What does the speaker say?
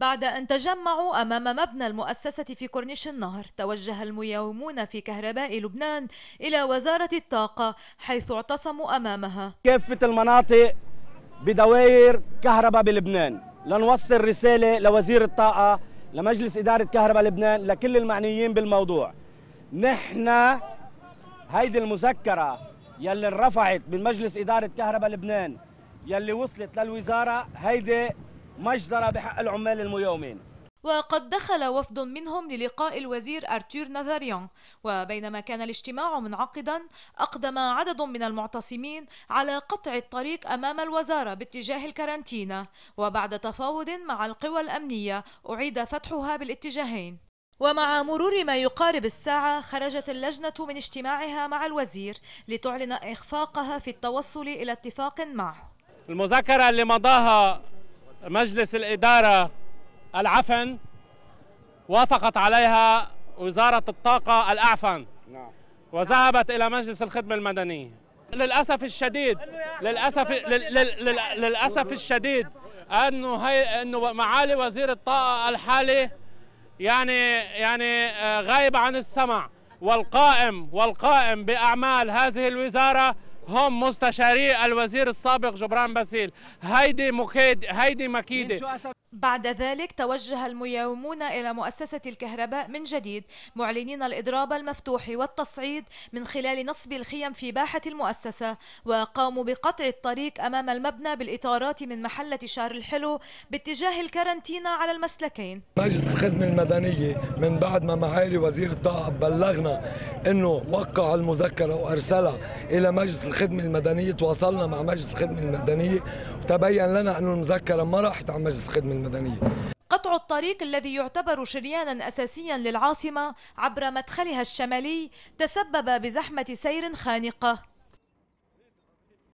بعد أن تجمعوا أمام مبنى المؤسسة في كورنيش النهر توجه المياومون في كهرباء لبنان إلى وزارة الطاقة حيث اعتصموا أمامها كافة المناطق بدوائر كهرباء بلبنان لنوصل رسالة لوزير الطاقة لمجلس إدارة كهرباء لبنان لكل المعنيين بالموضوع نحن هيدي المذكرة يلي انرفعت من مجلس إدارة كهرباء لبنان يلي وصلت للوزارة هيدي مجزرة بحق العمال المياومين وقد دخل وفد منهم للقاء الوزير أرتور نازاريون وبينما كان الاجتماع منعقدا أقدم عدد من المعتصمين على قطع الطريق أمام الوزارة باتجاه الكارانتينا وبعد تفاوض مع القوى الأمنية أعيد فتحها بالاتجاهين ومع مرور ما يقارب الساعة خرجت اللجنة من اجتماعها مع الوزير لتعلن إخفاقها في التوصل إلى اتفاق معه المذاكرة اللي مضاها مجلس الإدارة العفن وافقت عليها وزارة الطاقة الأعفن نعم. وذهبت إلى مجلس الخدمة المدنية للأسف الشديد للأسف للأسف الشديد أنه هي أنه معالي وزير الطاقة الحالي يعني يعني آه، غايب عن السمع والقائم والقائم بأعمال هذه الوزارة هم مستشاري الوزير السابق جبران باسيل هيدي مكيد هيدي مكيده بعد ذلك توجه المياومون إلى مؤسسة الكهرباء من جديد معلنين الإضراب المفتوح والتصعيد من خلال نصب الخيم في باحة المؤسسة وقاموا بقطع الطريق أمام المبنى بالإطارات من محلة شار الحلو باتجاه الكارنتينا على المسلكين مجلس الخدمة المدنية من بعد ما معالي وزير الطاقة بلغنا أنه وقع المذكرة وأرسلها إلى مجلس الخدمة المدنية تواصلنا مع مجلس الخدمة المدنية وتبين لنا أن المذكرة ما راحت عن مجلس الخدمة المدنية قطع الطريق الذي يعتبر شريانا أساسيا للعاصمة عبر مدخلها الشمالي تسبب بزحمة سير خانقة